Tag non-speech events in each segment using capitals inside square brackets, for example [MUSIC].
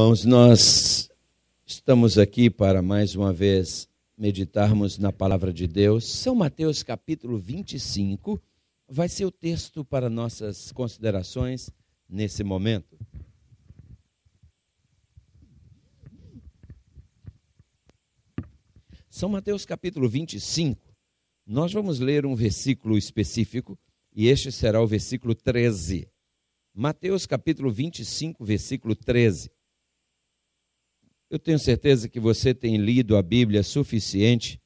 Irmãos, nós estamos aqui para mais uma vez meditarmos na palavra de Deus. São Mateus capítulo 25 vai ser o texto para nossas considerações nesse momento. São Mateus capítulo 25. Nós vamos ler um versículo específico e este será o versículo 13. Mateus capítulo 25, versículo 13. Eu tenho certeza que você tem lido a Bíblia suficiente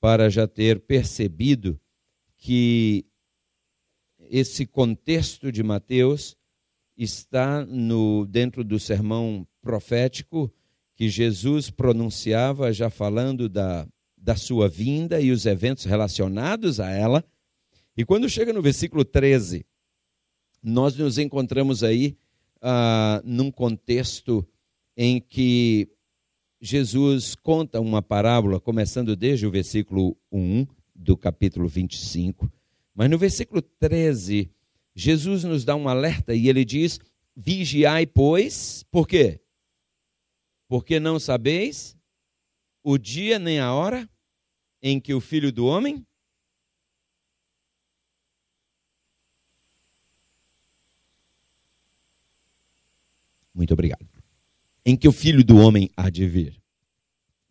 para já ter percebido que esse contexto de Mateus está no dentro do sermão profético que Jesus pronunciava já falando da, da sua vinda e os eventos relacionados a ela. E quando chega no versículo 13, nós nos encontramos aí ah, num contexto em que Jesus conta uma parábola, começando desde o versículo 1 do capítulo 25, mas no versículo 13, Jesus nos dá um alerta e ele diz: Vigiai, pois, por quê? Porque não sabeis o dia nem a hora em que o filho do homem Muito obrigado em que o filho do homem há de vir.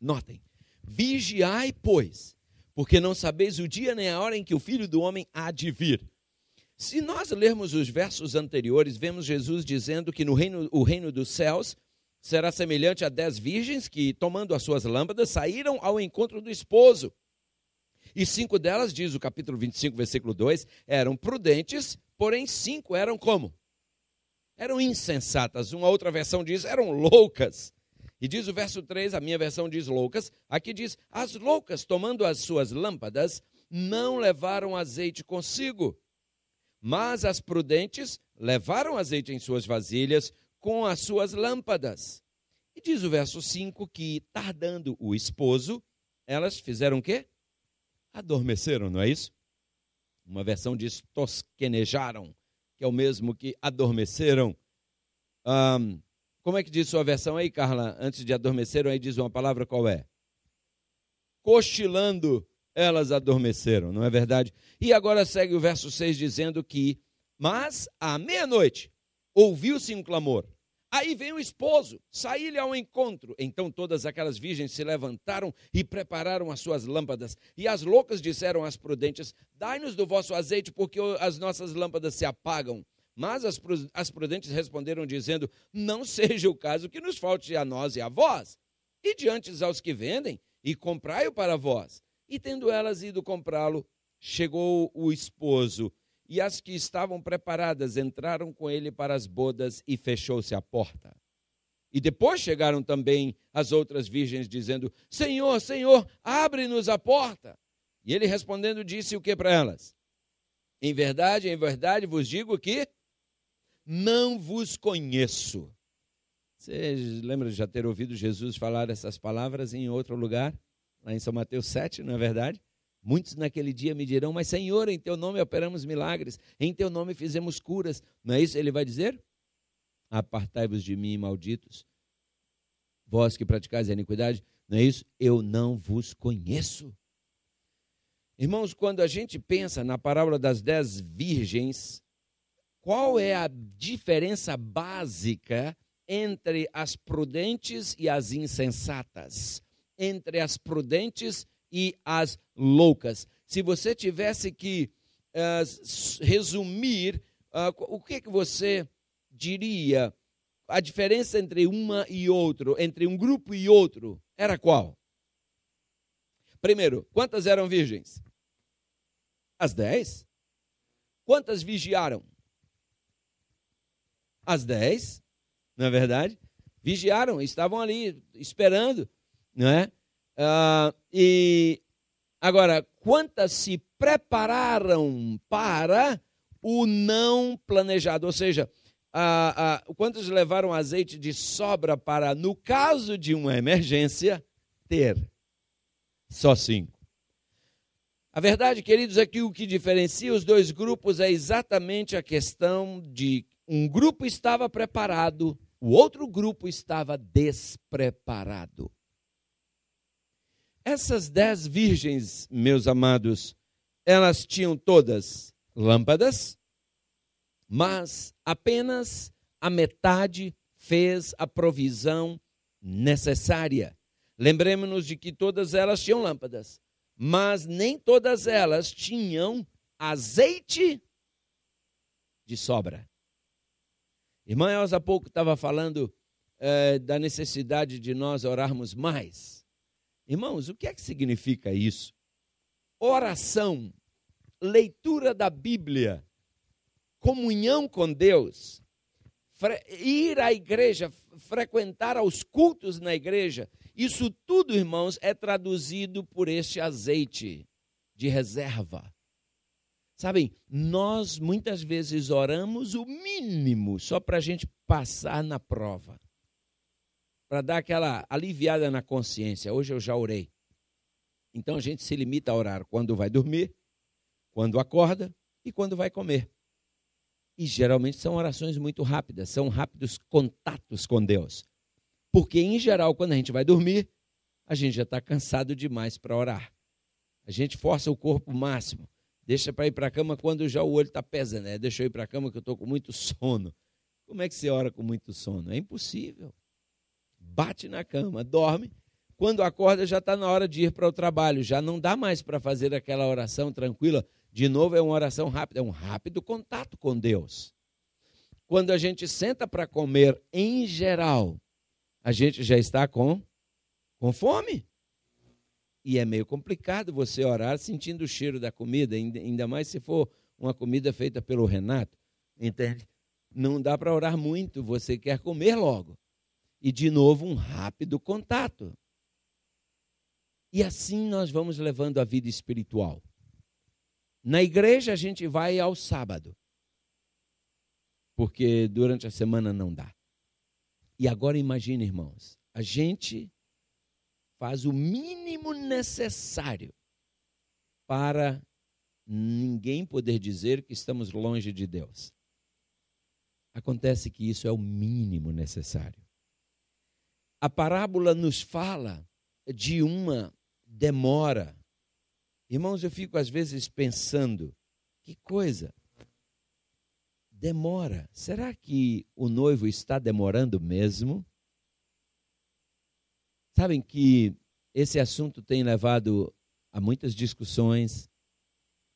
Notem, vigiai, pois, porque não sabeis o dia nem a hora em que o filho do homem há de vir. Se nós lermos os versos anteriores, vemos Jesus dizendo que no reino, o reino dos céus será semelhante a dez virgens que, tomando as suas lâmpadas, saíram ao encontro do esposo. E cinco delas, diz o capítulo 25, versículo 2, eram prudentes, porém cinco eram como? Eram insensatas. Uma outra versão diz: eram loucas. E diz o verso 3, a minha versão diz loucas. Aqui diz: As loucas, tomando as suas lâmpadas, não levaram azeite consigo. Mas as prudentes levaram azeite em suas vasilhas com as suas lâmpadas. E diz o verso 5 que, tardando o esposo, elas fizeram o quê? Adormeceram, não é isso? Uma versão diz tosquenejaram que é o mesmo que adormeceram. Um, como é que diz sua versão aí, Carla? Antes de adormeceram, aí diz uma palavra qual é? Cochilando, elas adormeceram, não é verdade? E agora segue o verso 6 dizendo que, mas à meia-noite ouviu-se um clamor Aí vem o esposo, saí-lhe ao encontro. Então todas aquelas virgens se levantaram e prepararam as suas lâmpadas. E as loucas disseram às prudentes: Dai-nos do vosso azeite, porque as nossas lâmpadas se apagam. Mas as, as prudentes responderam, dizendo: Não [LAUGHS] seja o caso que nos falte a nós e a vós. E diante aos que vendem, e comprai-o para vós. E tendo elas ido comprá-lo, chegou o esposo e as que estavam preparadas entraram com ele para as bodas e fechou-se a porta. E depois chegaram também as outras virgens, dizendo: Senhor, Senhor, abre-nos a porta. E ele respondendo disse o que para elas? Em verdade, em verdade vos digo que não vos conheço. Você lembra de já ter ouvido Jesus falar essas palavras em outro lugar? Lá em São Mateus 7, não é verdade? Muitos naquele dia me dirão: Mas Senhor, em teu nome operamos milagres, em teu nome fizemos curas. Não é isso? Ele vai dizer: Apartai-vos de mim, malditos, vós que praticais a iniquidade. Não é isso? Eu não vos conheço. Irmãos, quando a gente pensa na parábola das dez virgens, qual é a diferença básica entre as prudentes e as insensatas? Entre as prudentes e as loucas. Se você tivesse que uh, resumir, uh, o que, que você diria? A diferença entre uma e outro, entre um grupo e outro, era qual? Primeiro, quantas eram virgens? As dez. Quantas vigiaram? As dez, na é verdade. Vigiaram, estavam ali esperando, não é? Uh, e agora, quantas se prepararam para o não planejado? Ou seja, ah, quantos levaram azeite de sobra para, no caso de uma emergência, ter? Só cinco. A verdade, queridos, é que o que diferencia os dois grupos é exatamente a questão de um grupo estava preparado, o outro grupo estava despreparado. Essas dez virgens, meus amados, elas tinham todas lâmpadas, mas apenas a metade fez a provisão necessária. Lembremos-nos de que todas elas tinham lâmpadas, mas nem todas elas tinham azeite de sobra. Irmã Elza há pouco estava falando é, da necessidade de nós orarmos mais Irmãos, o que é que significa isso? Oração, leitura da Bíblia, comunhão com Deus, ir à igreja, frequentar os cultos na igreja, isso tudo, irmãos, é traduzido por este azeite de reserva. Sabem, nós muitas vezes oramos o mínimo só para a gente passar na prova para dar aquela aliviada na consciência. Hoje eu já orei. Então a gente se limita a orar quando vai dormir, quando acorda e quando vai comer. E geralmente são orações muito rápidas, são rápidos contatos com Deus. Porque, em geral, quando a gente vai dormir, a gente já está cansado demais para orar. A gente força o corpo máximo. Deixa para ir para a cama quando já o olho está pesando. Né? Deixa eu ir para a cama que eu estou com muito sono. Como é que você ora com muito sono? É impossível bate na cama, dorme. Quando acorda, já está na hora de ir para o trabalho, já não dá mais para fazer aquela oração tranquila. De novo, é uma oração rápida, é um rápido contato com Deus. Quando a gente senta para comer, em geral, a gente já está com, com fome. E é meio complicado você orar sentindo o cheiro da comida, ainda mais se for uma comida feita pelo Renato. Entende? Não dá para orar muito, você quer comer logo. E de novo, um rápido contato. E assim nós vamos levando a vida espiritual. Na igreja a gente vai ao sábado, porque durante a semana não dá. E agora imagine, irmãos, a gente faz o mínimo necessário para ninguém poder dizer que estamos longe de Deus. Acontece que isso é o mínimo necessário. A parábola nos fala de uma demora. Irmãos, eu fico às vezes pensando, que coisa, demora. Será que o noivo está demorando mesmo? Sabem que esse assunto tem levado a muitas discussões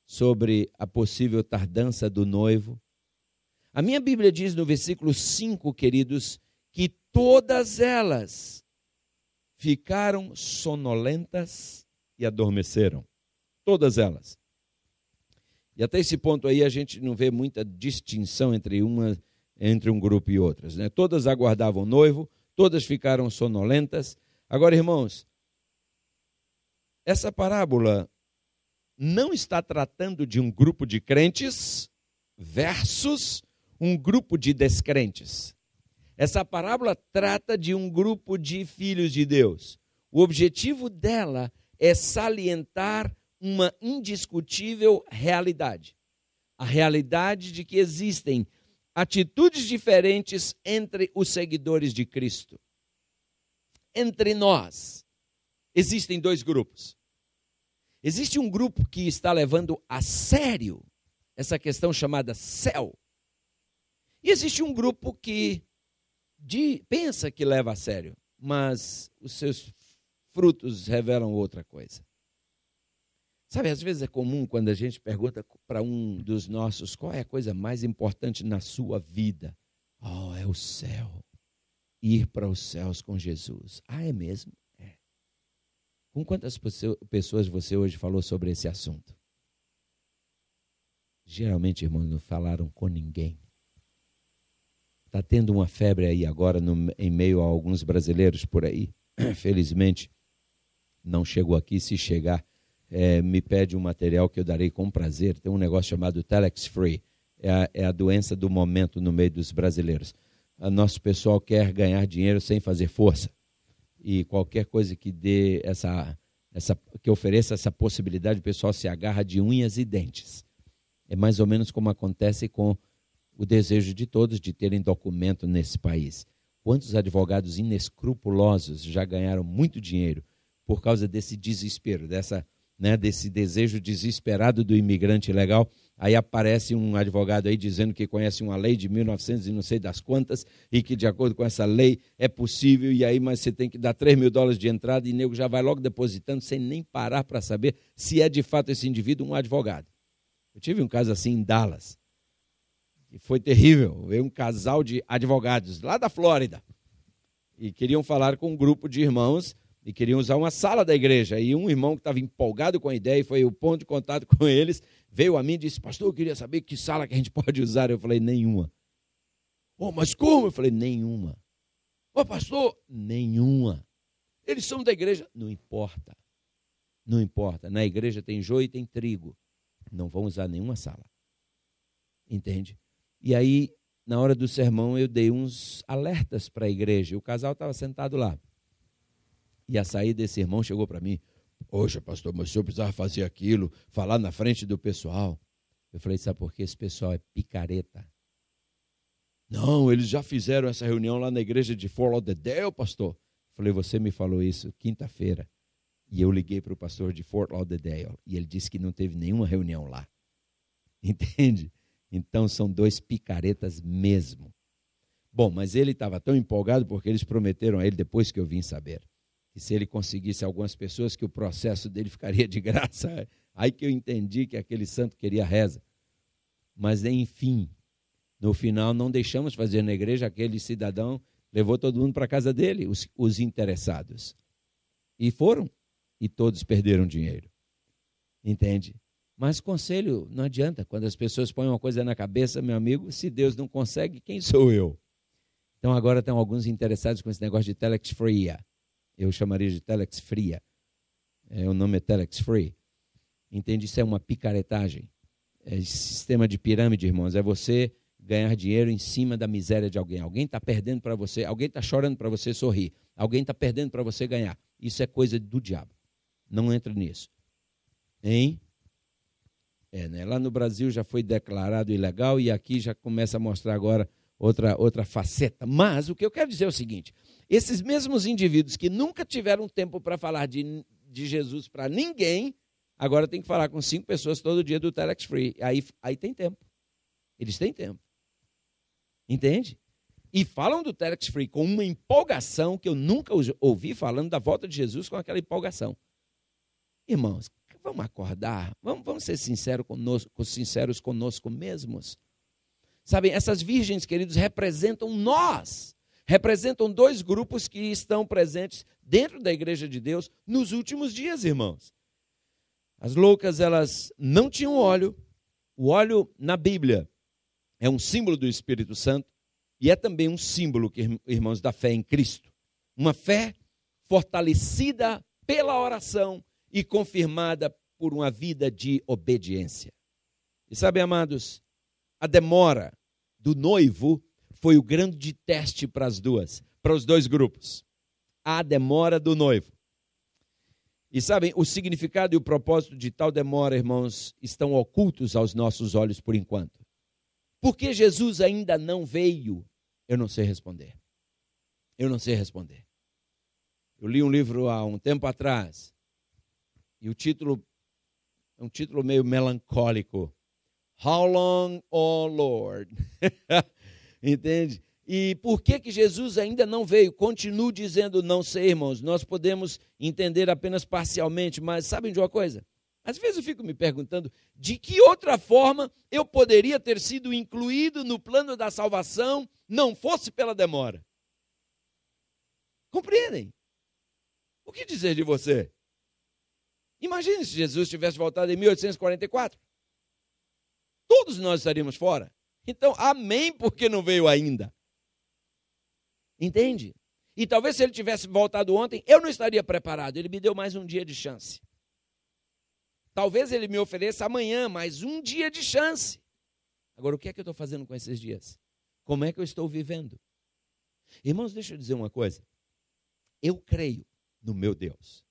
sobre a possível tardança do noivo. A minha Bíblia diz no versículo 5, queridos, todas elas ficaram sonolentas e adormeceram. Todas elas. E até esse ponto aí a gente não vê muita distinção entre uma entre um grupo e outras, né? Todas aguardavam noivo, todas ficaram sonolentas. Agora, irmãos, essa parábola não está tratando de um grupo de crentes versus um grupo de descrentes. Essa parábola trata de um grupo de filhos de Deus. O objetivo dela é salientar uma indiscutível realidade: a realidade de que existem atitudes diferentes entre os seguidores de Cristo. Entre nós, existem dois grupos. Existe um grupo que está levando a sério essa questão chamada céu. E existe um grupo que de, pensa que leva a sério, mas os seus frutos revelam outra coisa. Sabe, às vezes é comum quando a gente pergunta para um dos nossos qual é a coisa mais importante na sua vida. Oh, é o céu. Ir para os céus com Jesus. Ah, é mesmo? É. Com quantas pessoas você hoje falou sobre esse assunto? Geralmente, irmãos, não falaram com ninguém. Está tendo uma febre aí agora no, em meio a alguns brasileiros por aí. [CLEARS THROAT] Felizmente, não chegou aqui. Se chegar, é, me pede um material que eu darei com prazer. Tem um negócio chamado Telex Free. É a, é a doença do momento no meio dos brasileiros. Ah, nosso pessoal quer ganhar dinheiro sem fazer força. E qualquer coisa que dê essa, essa que ofereça essa possibilidade, o pessoal se agarra de unhas e dentes. É mais ou menos como acontece com o desejo de todos de terem documento nesse país. Quantos advogados inescrupulosos já ganharam muito dinheiro por causa desse desespero, dessa, né, desse desejo desesperado do imigrante legal? Aí aparece um advogado aí dizendo que conhece uma lei de 1900 e não sei das quantas e que de acordo com essa lei é possível e aí mas você tem que dar 3 mil dólares de entrada e o nego já vai logo depositando sem nem parar para saber se é de fato esse indivíduo um advogado. Eu tive um caso assim em Dallas e foi terrível. Veio um casal de advogados lá da Flórida e queriam falar com um grupo de irmãos e queriam usar uma sala da igreja. E um irmão que estava empolgado com a ideia e foi o ponto de contato com eles, veio a mim e disse: Pastor, eu queria saber que sala que a gente [LAUGHS] pode usar. Eu falei: Nenhuma. Oh, mas como? Eu falei: Nenhuma. Oh, pastor, nenhuma. Eles são da igreja. Não importa. Não importa. Na igreja tem joio e tem trigo. Não vão usar nenhuma sala. Entende? E aí, na hora do sermão, eu dei uns alertas para a igreja. O casal estava sentado lá. E a saída desse irmão chegou para mim. Poxa, pastor, mas o senhor precisava fazer aquilo, falar na frente do pessoal. Eu falei, sabe por que esse pessoal é picareta? Não, eles já fizeram essa reunião lá na igreja de Fort Lauderdale, pastor. Eu falei, você me falou isso quinta-feira. E eu liguei para o pastor de Fort Lauderdale. E ele disse que não teve nenhuma reunião lá. [LAUGHS] Entende? Então são dois picaretas mesmo. Bom, mas ele estava tão empolgado porque eles prometeram a ele, depois que eu vim saber, que se ele conseguisse algumas pessoas, que o processo dele ficaria de graça. [LAUGHS] Aí que eu entendi que aquele santo queria reza. Mas, enfim, no final não deixamos fazer na igreja, aquele cidadão levou todo mundo para a casa dele, os, os interessados. E foram, e todos perderam dinheiro. Entende? Mas conselho não adianta. Quando as pessoas põem uma coisa na cabeça, meu amigo, se Deus não consegue, quem sou eu? Então agora estão alguns interessados com esse negócio de telex fria. Eu chamaria de telex fria. É, o nome é telex free. Entende? Isso é uma picaretagem. É sistema de pirâmide, irmãos. É você ganhar dinheiro em cima da miséria de alguém. Alguém está perdendo para você, alguém está chorando para você sorrir, alguém está perdendo para você ganhar. Isso é coisa do diabo. Não entra nisso. Hein? É, né? Lá no Brasil já foi declarado ilegal e aqui já começa a mostrar agora outra, outra faceta. Mas o que eu quero dizer é o seguinte: esses mesmos indivíduos que nunca tiveram tempo para falar de, de Jesus para ninguém, agora tem que falar com cinco pessoas todo dia do Telex Free. Aí, aí tem tempo. Eles têm tempo. Entende? E falam do Telex Free com uma empolgação que eu nunca ouvi falando da volta de Jesus com aquela empolgação. Irmãos, vamos acordar, vamos, vamos ser sinceros conosco, sinceros conosco mesmos. Sabem, essas virgens, queridos, representam nós, representam dois grupos que estão presentes dentro da igreja de Deus nos últimos dias, irmãos. As loucas, elas não tinham óleo. O óleo na Bíblia é um símbolo do Espírito Santo e é também um símbolo, irmãos, da fé em Cristo. Uma fé fortalecida pela oração e confirmada por uma vida de obediência. E sabe, amados, a demora do noivo foi o grande teste para as duas, para os dois grupos. A demora do noivo. E sabem, o significado e o propósito de tal demora, irmãos, estão ocultos aos nossos olhos por enquanto. Por que Jesus ainda não veio? Eu não sei responder. Eu não sei responder. Eu li um livro há um tempo atrás e o título é um título meio melancólico. How long, oh Lord? [LAUGHS] Entende? E por que, que Jesus ainda não veio? Continuo dizendo não sei, irmãos. Nós podemos entender apenas parcialmente, mas sabem de uma coisa? Às vezes eu fico me perguntando de que outra forma eu poderia ter sido incluído no plano da salvação não fosse pela demora. Compreendem? O que dizer de você? Imagine se Jesus tivesse voltado em 1844. Todos nós estaríamos fora. Então, amém, porque não veio ainda. Entende? E talvez se ele tivesse voltado ontem, eu não estaria preparado. Ele me deu mais um dia de chance. Talvez ele me ofereça amanhã mais um dia de chance. Agora, o que é que eu estou fazendo com esses dias? Como é que eu estou vivendo? Irmãos, deixa eu dizer uma coisa. Eu creio no meu Deus.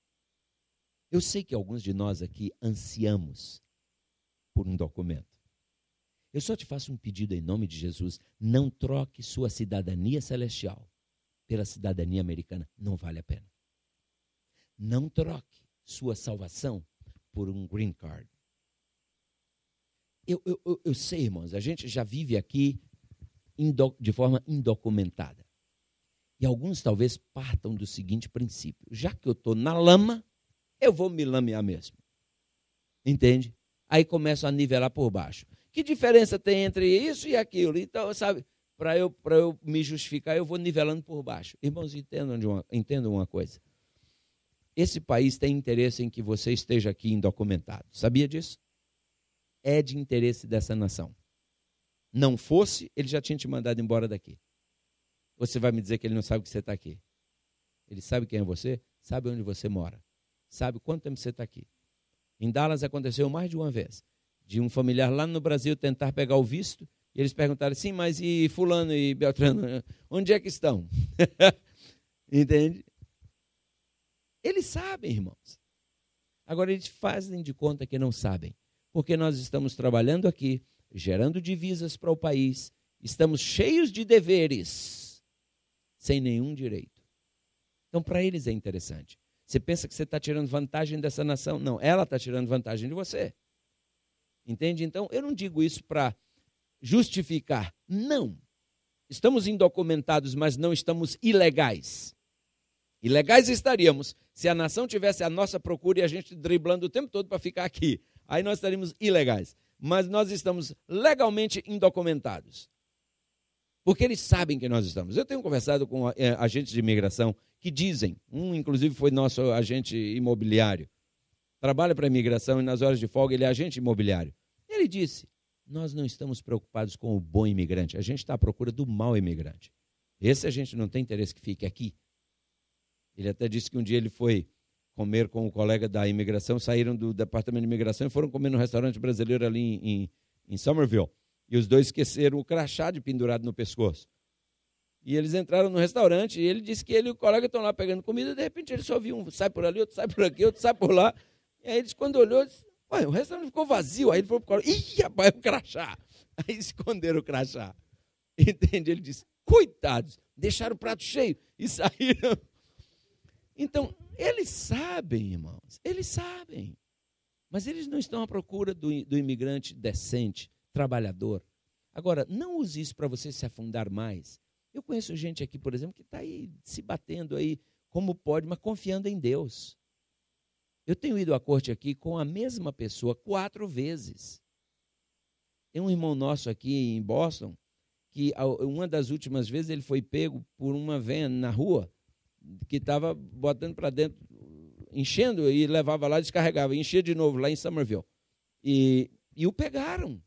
Eu sei que alguns de nós aqui ansiamos por um documento. Eu só te faço um pedido em nome de Jesus: não troque sua cidadania celestial pela cidadania americana. Não vale a pena. Não troque sua salvação por um green card. Eu, eu, eu sei, irmãos, a gente já vive aqui de forma indocumentada. E alguns talvez partam do seguinte princípio: já que eu estou na lama, eu vou me lamear mesmo. Entende? Aí começo a nivelar por baixo. Que diferença tem entre isso e aquilo? Então, sabe, para eu, eu me justificar, eu vou nivelando por baixo. Irmãos, entendam, uma, entendam uma coisa. Esse país tem interesse em que você esteja aqui indocumentado. Sabia disso? É de interesse dessa nação. Não fosse, ele já tinha te mandado embora daqui. Você vai me dizer que ele não sabe que você está aqui. Ele sabe quem é você, sabe onde você mora sabe quanto tempo você está aqui. Em Dallas aconteceu mais de uma vez, de um familiar lá no Brasil tentar pegar o visto, e eles perguntaram assim, mas e fulano e Beltrano, onde é que estão? [LAUGHS] Entende? Eles sabem, irmãos. Agora eles fazem de conta que não sabem, porque nós estamos trabalhando aqui, gerando divisas para o país, estamos cheios de deveres, sem nenhum direito. Então, para eles é interessante. Você pensa que você está tirando vantagem dessa nação? Não, ela está tirando vantagem de você. Entende? Então, eu não digo isso para justificar. Não. Estamos indocumentados, mas não estamos ilegais. Ilegais estaríamos se a nação tivesse a nossa procura e a gente driblando o tempo todo para ficar aqui. Aí nós estaríamos ilegais. Mas nós estamos legalmente indocumentados porque eles sabem que nós estamos. Eu tenho conversado com eh, agentes de imigração que dizem, um inclusive foi nosso agente imobiliário, trabalha para a imigração e nas horas de folga ele é agente imobiliário. Ele disse: Nós não estamos preocupados com o bom imigrante, a gente está à procura do mau imigrante. Esse a gente não tem interesse que fique aqui. Ele até disse que um dia ele foi comer com o um colega da imigração, saíram do departamento de imigração e foram comer no restaurante brasileiro ali em, em, em Somerville. E os dois esqueceram o crachá de pendurado no pescoço. E eles entraram no restaurante e ele disse que ele e o colega estão lá pegando comida, e de repente ele só viu um sai por ali, outro sai por aqui, outro sai por lá. E aí eles, quando olhou, disse, o restaurante ficou vazio. Aí ele falou para o colega, ih, rapaz, é o crachá. [LAUGHS] Aí esconderam o crachá. [LAUGHS] Entende? Ele disse, coitados, deixaram o prato cheio e [LAUGHS] saíram. Então, eles sabem, irmãos, eles sabem. Mas eles não estão à procura do, do imigrante decente trabalhador. Agora, não use isso para você se afundar mais. Eu conheço gente aqui, por exemplo, que está aí se batendo aí como pode, mas confiando em Deus. Eu tenho ido à corte aqui com a mesma pessoa quatro vezes. Tem um irmão nosso aqui em Boston que uma das últimas vezes ele foi pego por uma venda na rua que estava botando para dentro, enchendo e levava lá, descarregava, enchia de novo lá em Somerville. E, e o pegaram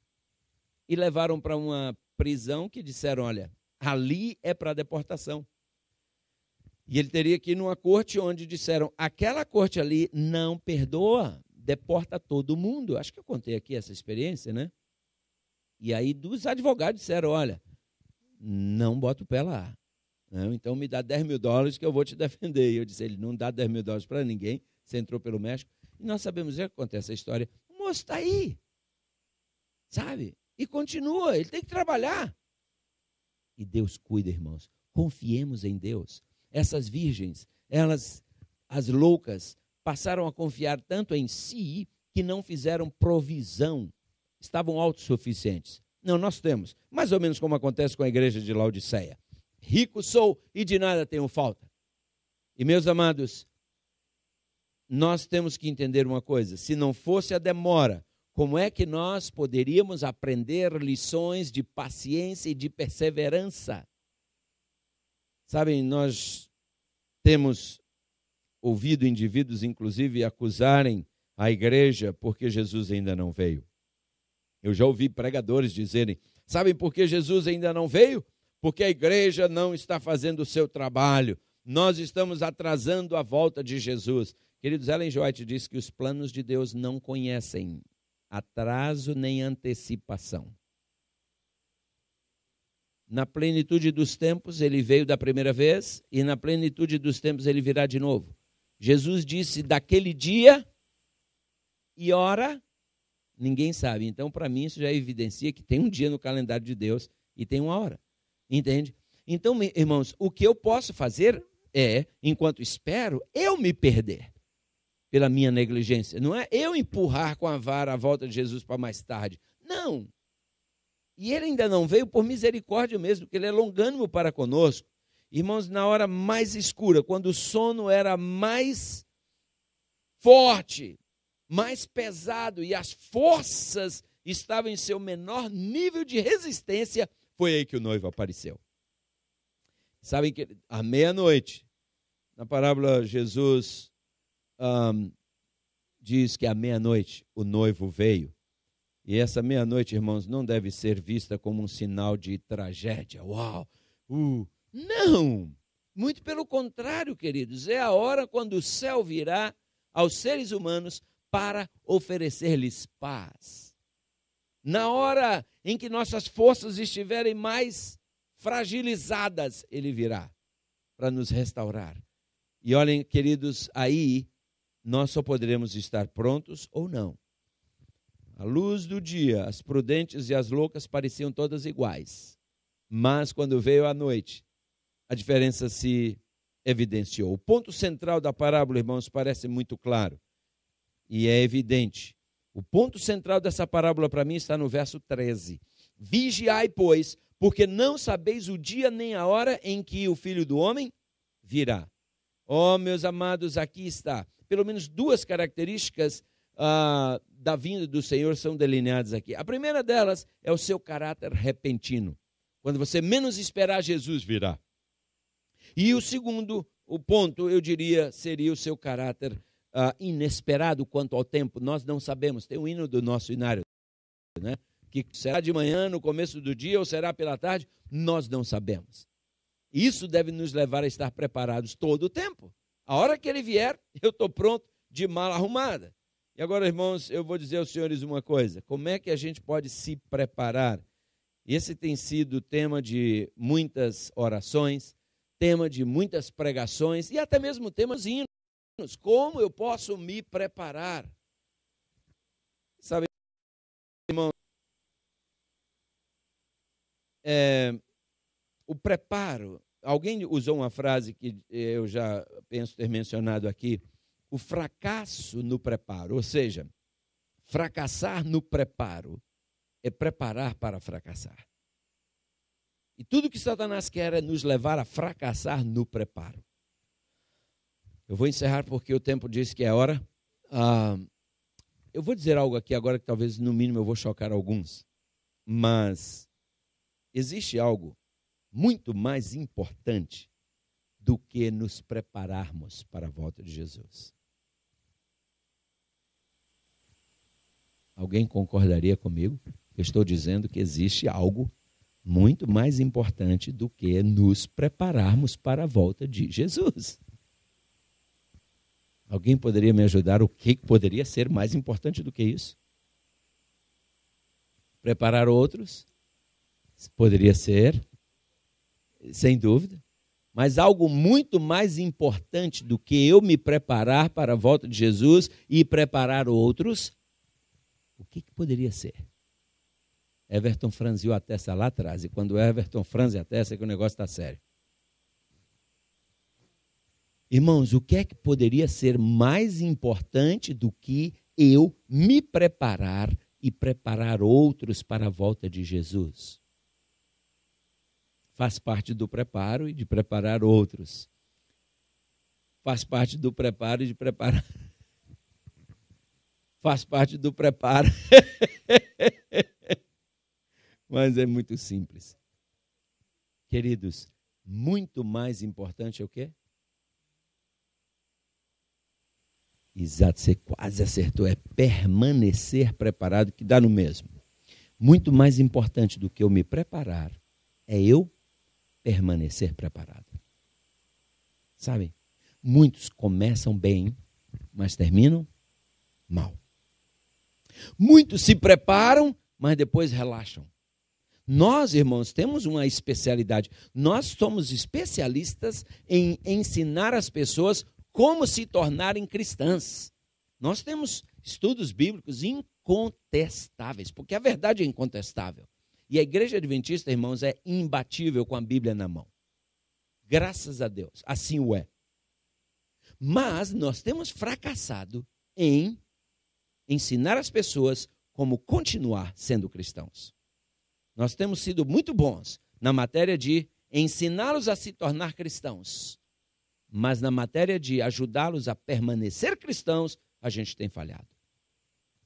e levaram para uma prisão que disseram: olha, ali é para deportação. E ele teria que ir numa corte onde disseram: aquela corte ali não perdoa, deporta todo mundo. Acho que eu contei aqui essa experiência, né? E aí, dos advogados disseram: olha, não bota o pé lá. Não, né? então me dá 10 mil dólares que eu vou te defender. E eu disse: ele não dá 10 mil dólares para ninguém, você entrou pelo México. E nós sabemos o que acontece essa história. O moço está aí. Sabe? e continua, ele tem que trabalhar. E Deus cuida, irmãos. Confiemos em Deus. Essas virgens, elas, as loucas, passaram a confiar tanto em si que não fizeram provisão. Estavam autossuficientes. Não, nós temos. Mais ou menos como acontece com a igreja de Laodiceia. Rico sou e de nada tenho falta. E meus amados, nós temos que entender uma coisa: se não fosse a demora como é que nós poderíamos aprender lições de paciência e de perseverança? Sabem, nós temos ouvido indivíduos, inclusive, acusarem a igreja porque Jesus ainda não veio. Eu já ouvi pregadores dizerem: sabem por que Jesus ainda não veio? Porque a igreja não está fazendo o seu trabalho. Nós estamos atrasando a volta de Jesus. Queridos, Ellen Joyce diz que os planos de Deus não conhecem atraso nem antecipação. Na plenitude dos tempos, ele veio da primeira vez, e na plenitude dos tempos, ele virá de novo. Jesus disse: daquele dia e hora, ninguém sabe. Então, para mim, isso já evidencia que tem um dia no calendário de Deus e tem uma hora. Entende? Então, irmãos, o que eu posso fazer é, enquanto espero, eu me perder pela minha negligência. Não é eu empurrar com a vara a volta de Jesus para mais tarde. Não. E ele ainda não veio por misericórdia mesmo, porque ele é longânimo para conosco. Irmãos, na hora mais escura, quando o sono era mais forte, mais pesado e as forças estavam em seu menor nível de resistência, foi aí que o noivo apareceu. Sabem que à meia-noite, na parábola Jesus um, diz que à meia-noite o noivo veio. E essa meia-noite, irmãos, não deve ser vista como um sinal de tragédia. Uau! Uh, não! Muito pelo contrário, queridos, é a hora quando o céu virá aos seres humanos para oferecer-lhes paz. Na hora em que nossas forças estiverem mais fragilizadas, ele virá para nos restaurar. E olhem, queridos, aí nós só poderemos estar prontos ou não. À luz do dia, as prudentes e as loucas pareciam todas iguais. Mas quando veio a noite, a diferença se evidenciou. O ponto central da parábola, irmãos, parece muito claro e é evidente. O ponto central dessa parábola para mim está no verso 13. Vigiai, pois, porque não sabeis o dia nem a hora em que o filho do homem virá. Oh, meus amados, aqui está pelo menos duas características ah, da vinda do Senhor são delineadas aqui. A primeira delas é o seu caráter repentino. Quando você menos esperar, Jesus virá. E o segundo, o ponto, eu diria, seria o seu caráter ah, inesperado quanto ao tempo. Nós não sabemos. Tem um hino do nosso inário, né? Que será de manhã, no começo do dia, ou será pela tarde? Nós não sabemos. Isso deve nos levar a estar preparados todo o tempo. A hora que ele vier, eu estou pronto de mala arrumada. E agora, irmãos, eu vou dizer aos senhores uma coisa: como é que a gente pode se preparar? Esse tem sido tema de muitas orações, tema de muitas pregações e até mesmo temas hinos. Como eu posso me preparar? Sabe, irmão, é, o preparo alguém usou uma frase que eh, eu já penso ter mencionado aqui: o fracasso no preparo, ou seja, fracassar no preparo é preparar para fracassar. E tudo que Satanás quer é nos levar a fracassar no preparo. Eu vou encerrar porque o tempo disse que é hora. Ah, eu vou dizer algo aqui agora que talvez no mínimo eu vou chocar alguns, mas existe algo muito mais importante do que nos prepararmos para a volta de Jesus. Alguém concordaria comigo? Eu estou dizendo que existe algo muito mais importante do que nos prepararmos para a volta de Jesus. Alguém poderia me ajudar? O que poderia ser mais importante do que isso? Preparar outros? Poderia ser sem dúvida. Mas algo muito mais importante do que eu me preparar para a volta de Jesus e preparar outros, o que, que poderia ser? Everton franziu a testa lá atrás, e quando Everton franze a testa é que o negócio está sério. Irmãos, o que é que poderia ser mais importante do que eu me preparar e preparar outros para a volta de Jesus? Faz parte do preparo e de preparar outros. Faz parte do preparo e de preparar. [LAUGHS] Faz parte do preparo. [LAUGHS] Mas é muito simples. Queridos, muito mais importante é o quê? Exato, você quase acertou. É permanecer preparado, que dá no mesmo. Muito mais importante do que eu me preparar é eu permanecer preparado. Sabe? Muitos começam bem, mas terminam mal. Muitos se preparam, mas depois relaxam. Nós, irmãos, temos uma especialidade. Nós somos especialistas em ensinar as pessoas como se tornarem cristãs. Nós temos estudos bíblicos incontestáveis, porque a verdade é incontestável. E a igreja adventista, irmãos, é imbatível com a Bíblia na mão. Graças a Deus, assim o é. Mas nós temos fracassado em ensinar as pessoas como continuar sendo cristãos. Nós temos sido muito bons na matéria de ensiná-los a se tornar cristãos, mas na matéria de ajudá-los a permanecer cristãos, a gente tem falhado.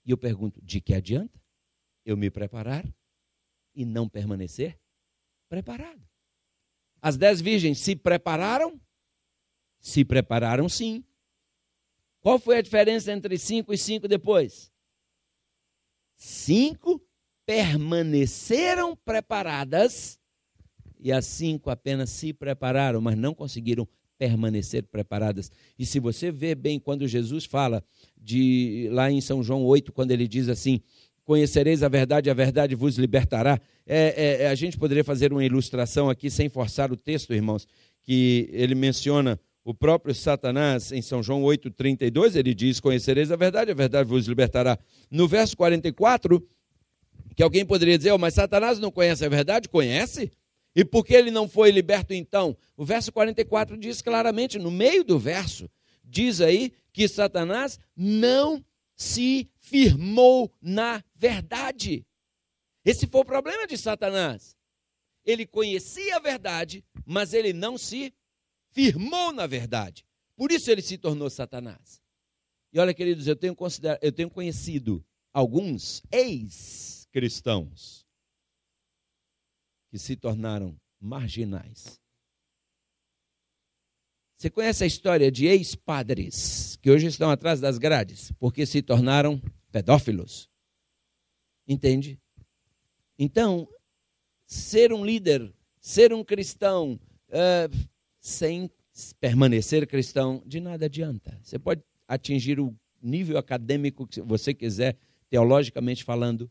E eu pergunto: de que adianta eu me preparar e não permanecer preparado. As dez virgens se prepararam? Se prepararam sim. Qual foi a diferença entre cinco e cinco depois? Cinco permaneceram preparadas e as cinco apenas se prepararam, mas não conseguiram permanecer preparadas. E se você vê bem quando Jesus fala de lá em São João 8, quando ele diz assim: conhecereis a verdade, a verdade vos libertará. É, é, é, a gente poderia fazer uma ilustração aqui sem forçar o texto, irmãos, que ele menciona o próprio Satanás em São João 8:32, ele diz: "Conhecereis a verdade, a verdade vos libertará". No verso 44, que alguém poderia dizer: oh, "Mas Satanás não conhece a verdade?" Conhece? E por que ele não foi liberto então? O verso 44 diz claramente, no meio do verso, diz aí que Satanás não se firmou na verdade. Esse foi o problema de Satanás. Ele conhecia a verdade, mas ele não se firmou na verdade. Por isso ele se tornou Satanás. E olha, queridos, eu tenho, eu tenho conhecido alguns ex-cristãos que se tornaram marginais você conhece a história de ex-padres que hoje estão atrás das grades porque se tornaram pedófilos? Entende? Então, ser um líder, ser um cristão, uh, sem permanecer cristão, de nada adianta. Você pode atingir o nível acadêmico que você quiser, teologicamente falando,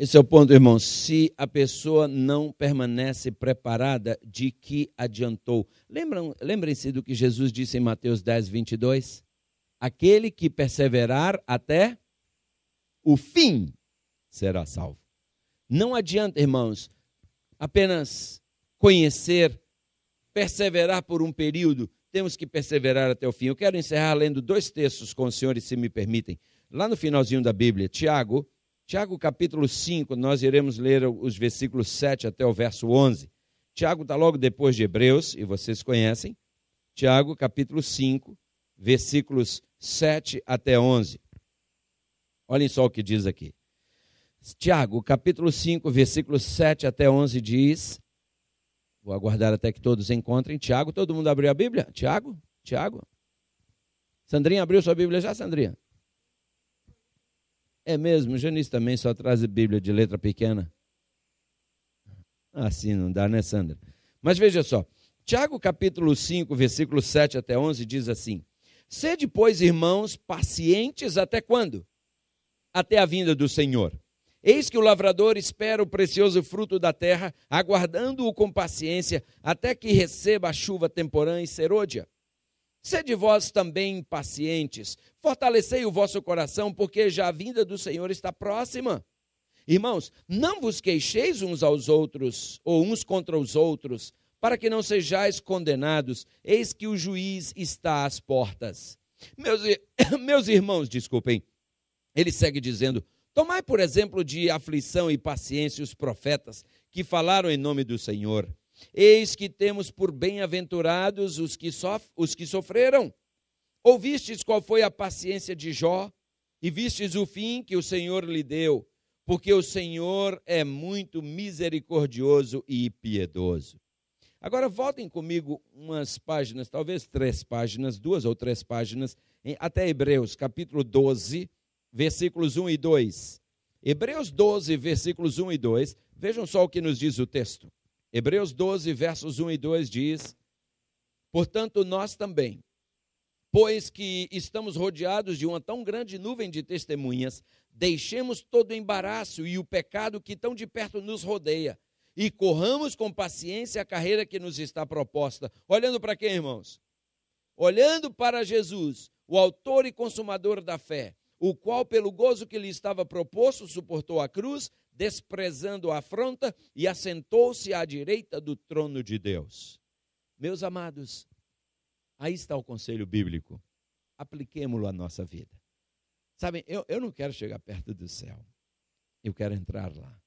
Esse é o ponto, irmão. Se a pessoa não permanece preparada, de que adiantou? lembrem-se do que Jesus disse em Mateus 10, 22? Aquele que perseverar até o fim será salvo. Não adianta, irmãos, apenas conhecer, perseverar por um período. Temos que perseverar até o fim. Eu quero encerrar lendo dois textos com os senhores, se me permitem. Lá no finalzinho da Bíblia, Tiago Tiago capítulo 5, nós iremos ler os versículos 7 até o verso 11. Tiago está logo depois de Hebreus, e vocês conhecem. Tiago capítulo 5, versículos 7 até 11. Olhem só o que diz aqui. Tiago capítulo 5, versículos 7 até 11 diz: Vou aguardar até que todos encontrem. Tiago, todo mundo abriu a Bíblia? Tiago? Tiago? Sandrinha abriu sua Bíblia já, Sandrinha? É mesmo, o Janice também só traz a Bíblia de letra pequena. Assim não dá, né, Sandra? Mas veja só, Tiago capítulo 5, versículo 7 até 11 diz assim: Sede, pois, irmãos, pacientes até quando? Até a vinda do Senhor. Eis que o lavrador espera o precioso fruto da terra, aguardando-o com paciência, até que receba a chuva temporã e serôdia. Sede vós também pacientes, Fortalecei o vosso coração, porque já a vinda do Senhor está próxima. Irmãos, não vos queixeis uns aos outros, ou uns contra os outros, para que não sejais condenados, eis que o juiz está às portas. Meus, [COUGHS] meus irmãos, desculpem, ele segue dizendo: Tomai, por exemplo, de aflição e paciência os profetas que falaram em nome do Senhor. Eis que temos por bem-aventurados os, que os que sofreram. Ouvistes qual foi a paciência de Jó e vistes o fim que o Senhor lhe deu, porque o Senhor é muito misericordioso e piedoso. Agora voltem comigo umas páginas, talvez três páginas, duas ou três páginas, até Hebreus, capítulo 12, versículos 1 e 2. Hebreus 12, versículos 1 e 2. Vejam só o que nos diz o texto. Hebreus 12, versos 1 e 2 diz: Portanto, nós também pois que estamos rodeados de uma tão grande nuvem de testemunhas, deixemos todo o embaraço e o pecado que tão de perto nos rodeia e corramos com paciência a carreira que nos está proposta. Olhando para quem, irmãos? Olhando para Jesus, o autor e consumador da fé, o qual, pelo gozo que lhe estava proposto, suportou a cruz, desprezando a afronta e assentou-se à direita do trono de Deus. Meus amados, Aí está o conselho bíblico. Apliquemos-lo à nossa vida. Sabem, eu, eu não quero chegar perto do céu. Eu quero entrar lá.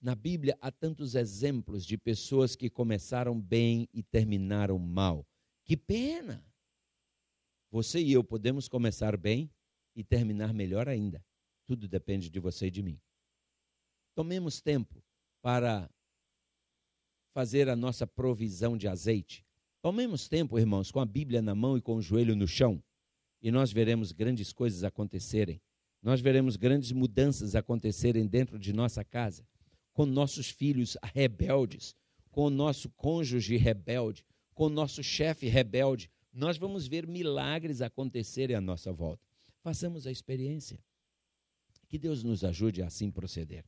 Na Bíblia há tantos exemplos de pessoas que começaram bem e terminaram mal. Que pena! Você e eu podemos começar bem e terminar melhor ainda. Tudo depende de você e de mim. Tomemos tempo para fazer a nossa provisão de azeite ao mesmo tempo, irmãos, com a Bíblia na mão e com o joelho no chão, e nós veremos grandes coisas acontecerem. Nós veremos grandes mudanças acontecerem dentro de nossa casa, com nossos filhos rebeldes, com o nosso cônjuge rebelde, com o nosso chefe rebelde. Nós vamos ver milagres acontecerem à nossa volta. Façamos a experiência. Que Deus nos ajude a assim proceder.